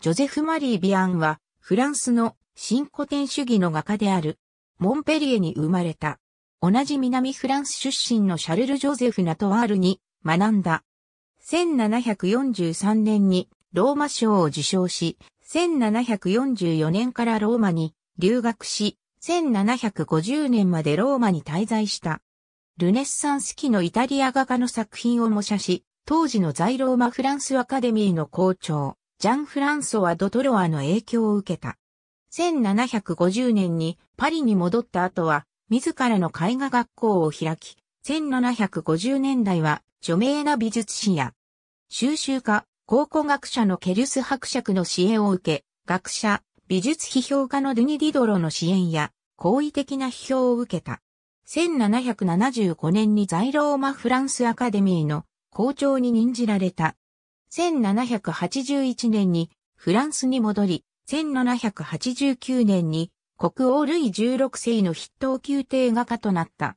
ジョゼフ・マリー・ビアンは、フランスの新古典主義の画家である、モンペリエに生まれた。同じ南フランス出身のシャルル・ジョゼフ・ナトワールに学んだ。1743年にローマ賞を受賞し、1744年からローマに留学し、1750年までローマに滞在した。ルネッサンス期のイタリア画家の作品を模写し、当時の在ローマフランスアカデミーの校長、ジャン・フランソワ・ドトロワの影響を受けた。1750年にパリに戻った後は、自らの絵画学校を開き、1750年代は著名な美術史や、収集家、考古学者のケリュス伯爵の支援を受け、学者、美術批評家のデニ・ディドロの支援や、好意的な批評を受けた。1775年に在ローマ・フランスアカデミーの校長に任じられた。1781年にフランスに戻り、1789年に国王ルイ16世の筆頭宮廷画家となった。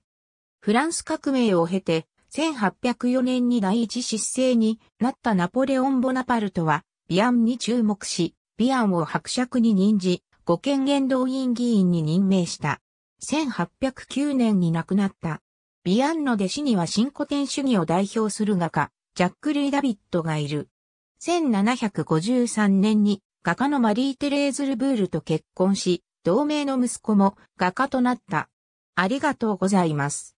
フランス革命を経て、1804年に第一失勢になったナポレオン・ボナパルトは、ビアンに注目し、ビアンを伯爵に任じ、五権元動員議員に任命した。1809年に亡くなった。ビアンの弟子には新古典主義を代表する画家、ジャック・ルイ・ダビットがいる。1753年に画家のマリー・テレーズ・ルブールと結婚し、同名の息子も画家となった。ありがとうございます。